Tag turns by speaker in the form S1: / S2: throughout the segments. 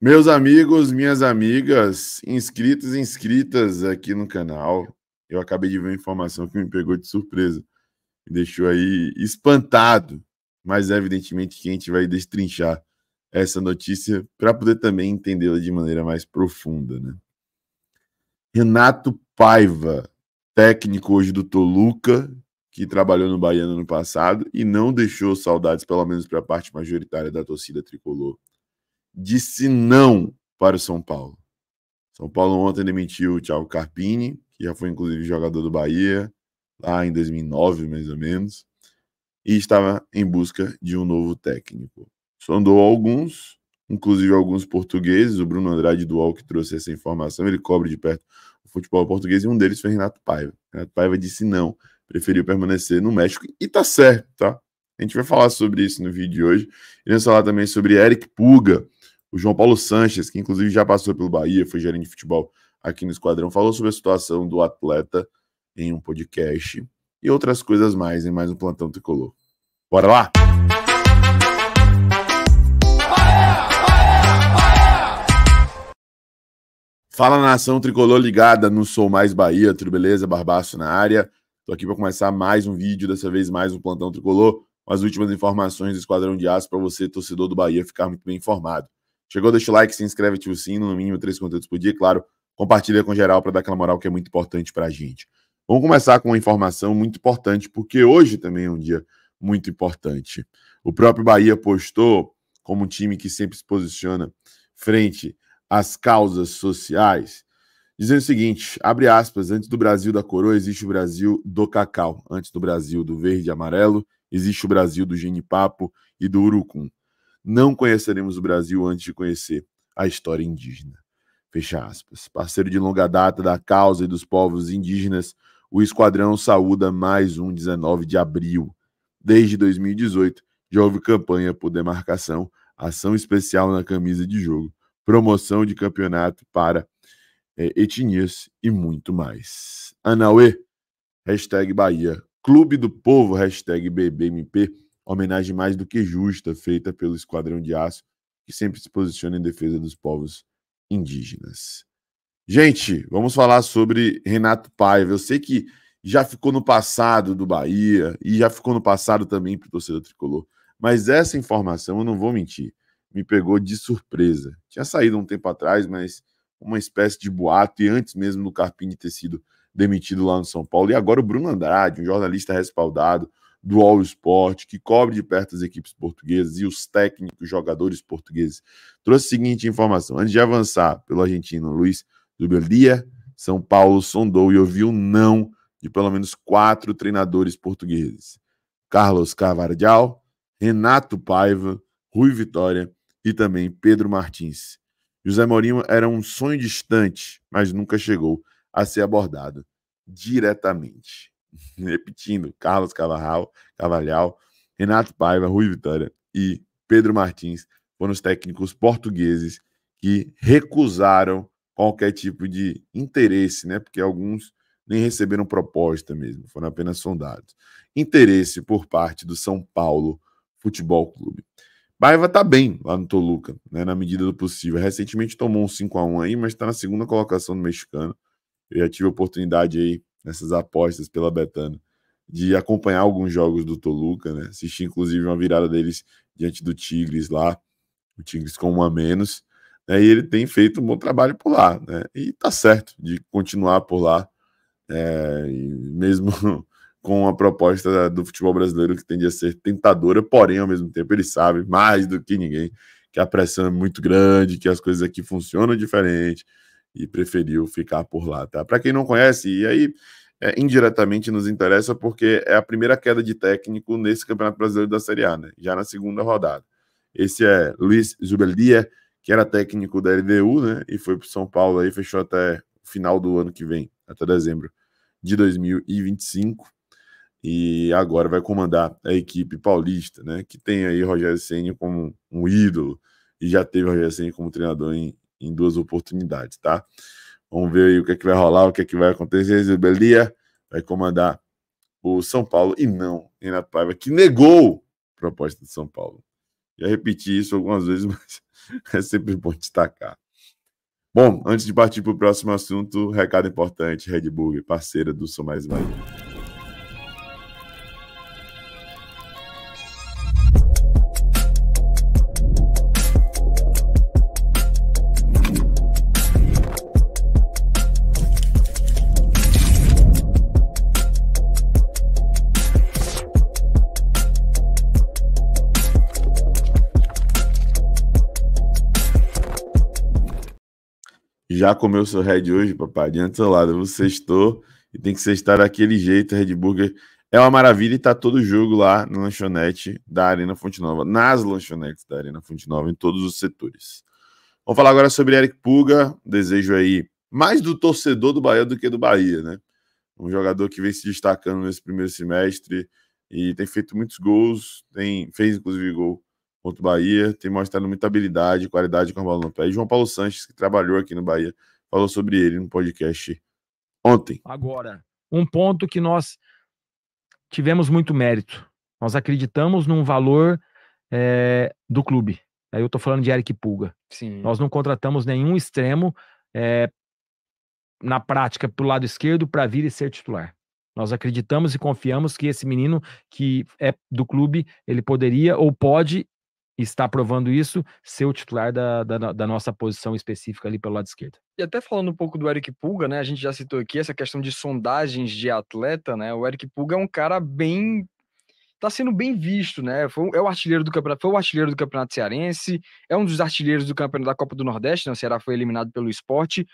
S1: Meus amigos, minhas amigas, inscritos e inscritas aqui no canal, eu acabei de ver uma informação que me pegou de surpresa, me deixou aí espantado, mas evidentemente que a gente vai destrinchar essa notícia para poder também entendê-la de maneira mais profunda, né? Renato Paiva, técnico hoje do Toluca, que trabalhou no Bahia no passado e não deixou saudades, pelo menos para a parte majoritária da torcida tricolor disse não para o São Paulo. São Paulo ontem demitiu o Thiago Carpini, que já foi inclusive jogador do Bahia, lá em 2009 mais ou menos, e estava em busca de um novo técnico. Sondou alguns, inclusive alguns portugueses, o Bruno Andrade do UOL que trouxe essa informação, ele cobre de perto o futebol português, e um deles foi Renato Paiva. Renato Paiva disse não, preferiu permanecer no México, e tá certo, tá? A gente vai falar sobre isso no vídeo de hoje. Iremos falar também sobre Eric Puga, o João Paulo Sanches, que inclusive já passou pelo Bahia, foi gerente de futebol aqui no Esquadrão, falou sobre a situação do atleta em um podcast e outras coisas mais em mais um Plantão Tricolor. Bora lá! Fala nação tricolor ligada no Sou Mais Bahia, tudo beleza? Barbaço na área. Tô aqui para começar mais um vídeo, dessa vez mais um plantão tricolor, com as últimas informações do Esquadrão de Aço para você, torcedor do Bahia, ficar muito bem informado. Chegou, deixa o like, se inscreve, ativa o sino, no mínimo três conteúdos por dia, claro. Compartilha com geral para dar aquela moral que é muito importante para a gente. Vamos começar com uma informação muito importante, porque hoje também é um dia muito importante. O próprio Bahia postou como um time que sempre se posiciona frente às causas sociais, dizendo o seguinte: abre aspas, antes do Brasil da coroa existe o Brasil do cacau, antes do Brasil do verde e amarelo existe o Brasil do genipapo e do urucum. Não conheceremos o Brasil antes de conhecer a história indígena. Fecha aspas. Parceiro de longa data da causa e dos povos indígenas, o Esquadrão saúda mais um 19 de abril. Desde 2018, já houve campanha por demarcação, ação especial na camisa de jogo, promoção de campeonato para é, etnias e muito mais. Anauê, hashtag Bahia, Clube do Povo, hashtag BBMP homenagem mais do que justa feita pelo Esquadrão de Aço, que sempre se posiciona em defesa dos povos indígenas. Gente, vamos falar sobre Renato Paiva. Eu sei que já ficou no passado do Bahia e já ficou no passado também para o torcedor tricolor, mas essa informação, eu não vou mentir, me pegou de surpresa. Tinha saído um tempo atrás, mas uma espécie de boato, e antes mesmo do Carpini ter sido demitido lá no São Paulo. E agora o Bruno Andrade, um jornalista respaldado, do All Sport, que cobre de perto as equipes portuguesas e os técnicos, jogadores portugueses, trouxe a seguinte informação. Antes de avançar, pelo argentino Luiz Zubeldia, São Paulo sondou e ouviu não de pelo menos quatro treinadores portugueses. Carlos Carvalhal, Renato Paiva, Rui Vitória e também Pedro Martins. José Mourinho era um sonho distante, mas nunca chegou a ser abordado diretamente. repetindo, Carlos Cavarral, Cavalhal, Renato Paiva, Rui Vitória e Pedro Martins foram os técnicos portugueses que recusaram qualquer tipo de interesse, né? Porque alguns nem receberam proposta mesmo, foram apenas sondados. Interesse por parte do São Paulo Futebol Clube. Paiva está bem lá no Toluca, né, na medida do possível. Recentemente tomou um 5 a 1 aí, mas está na segunda colocação do mexicano. Eu já tive a oportunidade aí nessas apostas pela Betano, de acompanhar alguns jogos do Toluca, né? Assisti, inclusive, uma virada deles diante do Tigres lá, o Tigres com um a menos, né? E ele tem feito um bom trabalho por lá, né? E tá certo de continuar por lá, é, mesmo com a proposta do futebol brasileiro que tende a ser tentadora, porém, ao mesmo tempo, ele sabe mais do que ninguém que a pressão é muito grande, que as coisas aqui funcionam diferente, e preferiu ficar por lá, tá? Para quem não conhece, e aí é, indiretamente nos interessa porque é a primeira queda de técnico nesse Campeonato Brasileiro da Série A, né? Já na segunda rodada. Esse é Luiz Zubeldia, que era técnico da LDU, né? E foi para São Paulo aí, fechou até o final do ano que vem, até dezembro de 2025. E agora vai comandar a equipe paulista, né? Que tem aí Rogério Senna como um ídolo e já teve Rogério Senna como treinador em, em duas oportunidades, tá? Vamos ver aí o que é que vai rolar, o que é que vai acontecer. Zebelia vai comandar o São Paulo e não Renato Paiva, que negou a proposta de São Paulo. Já repeti isso algumas vezes, mas é sempre bom destacar. Bom, antes de partir para o próximo assunto, recado importante: Red Bull, parceira do São Mais Bahia. Já comeu seu Red hoje, papai? Adianta seu lado. Você estou e tem que ser estar daquele jeito. Red Burger é uma maravilha e tá todo jogo lá na lanchonete da Arena Fonte Nova, nas lanchonetes da Arena Fonte Nova, em todos os setores. Vamos falar agora sobre Eric Puga. Desejo aí mais do torcedor do Bahia do que do Bahia, né? Um jogador que vem se destacando nesse primeiro semestre e tem feito muitos gols, tem fez inclusive gol contra o Bahia, tem mostrado muita habilidade, qualidade com a bola no pé. E João Paulo Sanches, que trabalhou aqui no Bahia, falou sobre ele no podcast ontem.
S2: Agora, um ponto que nós tivemos muito mérito. Nós acreditamos num valor é, do clube. Aí eu estou falando de Eric Pulga. Sim. Nós não contratamos nenhum extremo é, na prática pro lado esquerdo para vir e ser titular. Nós acreditamos e confiamos que esse menino que é do clube, ele poderia ou pode está provando isso ser o titular da, da, da, nossa posição específica ali pelo lado esquerdo. E até falando um pouco do Eric Pulga, né? A gente já citou aqui essa questão de sondagens de atleta, né? O Eric Pulga é um cara bem tá sendo bem visto, né? Foi, é o artilheiro do campeonato, foi o artilheiro do campeonato cearense, é um dos artilheiros do campeonato da Copa do Nordeste, né? O Ceará foi eliminado pelo esporte.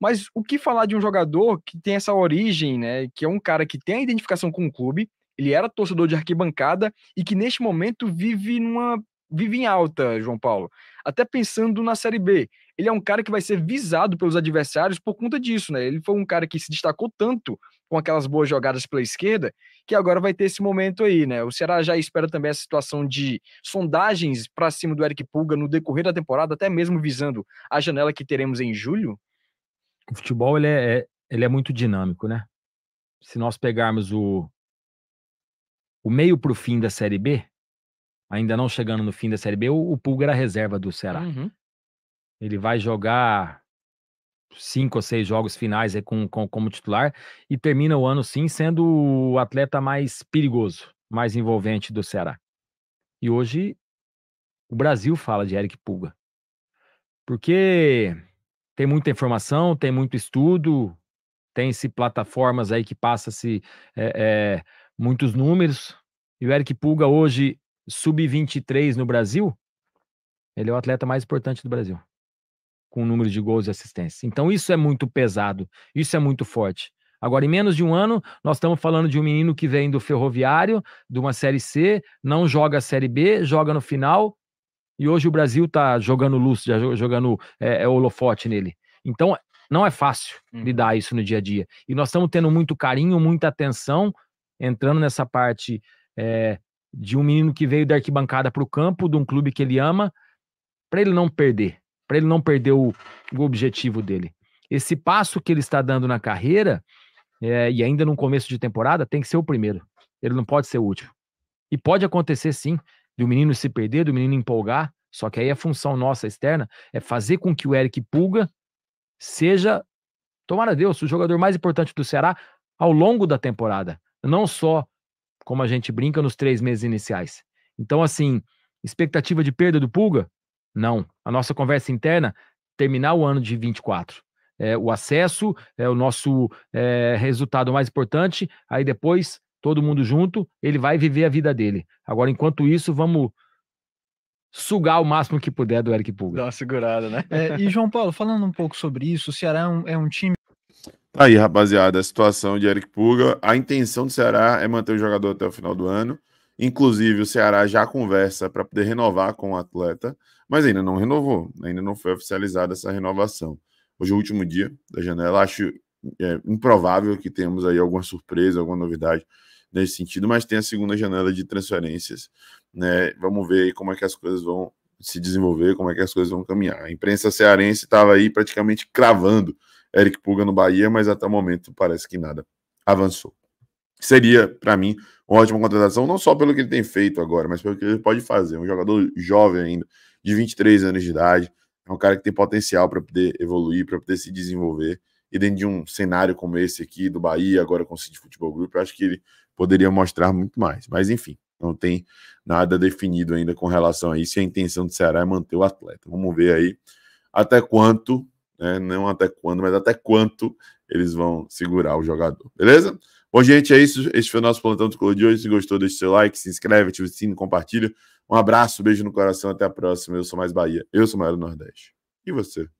S2: Mas o que falar de um jogador que tem essa origem, né? Que é um cara que tem a identificação com o clube, ele era torcedor de arquibancada e que neste momento vive numa vive em alta, João Paulo. Até pensando na Série B, ele é um cara que vai ser visado pelos adversários por conta disso, né? Ele foi um cara que se destacou tanto com aquelas boas jogadas pela esquerda, que agora vai ter esse momento aí, né? O Ceará já espera também a situação de sondagens para cima do Eric Pulga no decorrer da temporada, até mesmo visando a janela que teremos em julho? O futebol ele é, é ele é muito dinâmico, né? Se nós pegarmos o, o meio para o fim da Série B, ainda não chegando no fim da Série B, o, o Pulga era reserva do Ceará. Uhum. Ele vai jogar cinco ou seis jogos finais é, com, com, como titular e termina o ano sim sendo o atleta mais perigoso, mais envolvente do Ceará. E hoje o Brasil fala de Eric Pulga. Porque tem muita informação, tem muito estudo, tem-se plataformas aí que passa-se é, é, muitos números. E o Eric Pulga hoje sub-23 no Brasil, ele é o atleta mais importante do Brasil, com o número de gols e assistências. Então isso é muito pesado, isso é muito forte. Agora, em menos de um ano, nós estamos falando de um menino que vem do ferroviário, de uma Série C, não joga a Série B, joga no final, e hoje o Brasil está jogando luz, jogando é, é, holofote nele. Então, não é fácil uhum. lidar isso no dia a dia. E nós estamos tendo muito carinho, muita atenção, entrando nessa parte é, de um menino que veio da arquibancada para o campo, de um clube que ele ama, para ele não perder, para ele não perder o, o, objetivo dele. Esse passo que ele está dando na carreira, é, e ainda no começo de temporada, tem que ser o primeiro. Ele não pode ser o último. E pode acontecer sim, do menino se perder, do menino empolgar, só que aí a função nossa externa é fazer com que o Eric Pulga seja, tomara Deus, o jogador mais importante do Ceará ao longo da temporada. Não só como a gente brinca, nos três meses iniciais. Então, assim, expectativa de perda do Pulga? Não. A nossa conversa interna, terminar o ano de 24. É, o acesso é o nosso é, resultado mais importante. Aí depois, todo mundo junto, ele vai viver a vida dele. Agora, enquanto isso, vamos sugar o máximo que puder do Eric Pulga. Dá uma segurada, né? É, e, João Paulo, falando um pouco sobre isso, o Ceará é um, é um time
S1: Tá aí, rapaziada, a situação de Eric Puga. A intenção do Ceará é manter o jogador até o final do ano. Inclusive, o Ceará já conversa para poder renovar com o atleta, mas ainda não renovou, ainda não foi oficializada essa renovação. Hoje é o último dia da janela, acho é, improvável que tenhamos aí alguma surpresa, alguma novidade nesse sentido, mas tem a segunda janela de transferências. Né? Vamos ver aí como é que as coisas vão se desenvolver, como é que as coisas vão caminhar. A imprensa cearense estava aí praticamente cravando Eric Puga no Bahia, mas até o momento parece que nada avançou. Seria, para mim, uma ótima contratação, não só pelo que ele tem feito agora, mas pelo que ele pode fazer. Um jogador jovem ainda, de 23 anos de idade, é um cara que tem potencial para poder evoluir, para poder se desenvolver. E dentro de um cenário como esse aqui, do Bahia, agora com o City Futebol Group, eu acho que ele poderia mostrar muito mais. Mas, enfim, não tem nada definido ainda com relação a isso. E a intenção do Ceará é manter o atleta. Vamos ver aí até quanto né? não até quando, mas até quanto eles vão segurar o jogador, beleza? Bom, gente, é isso. Este foi o nosso Plantão do Clube de hoje. Se gostou, deixe seu like, se inscreve, ativa o sino, compartilha. Um abraço, um beijo no coração, até a próxima. Eu sou mais Bahia, eu sou maior do Nordeste. E você?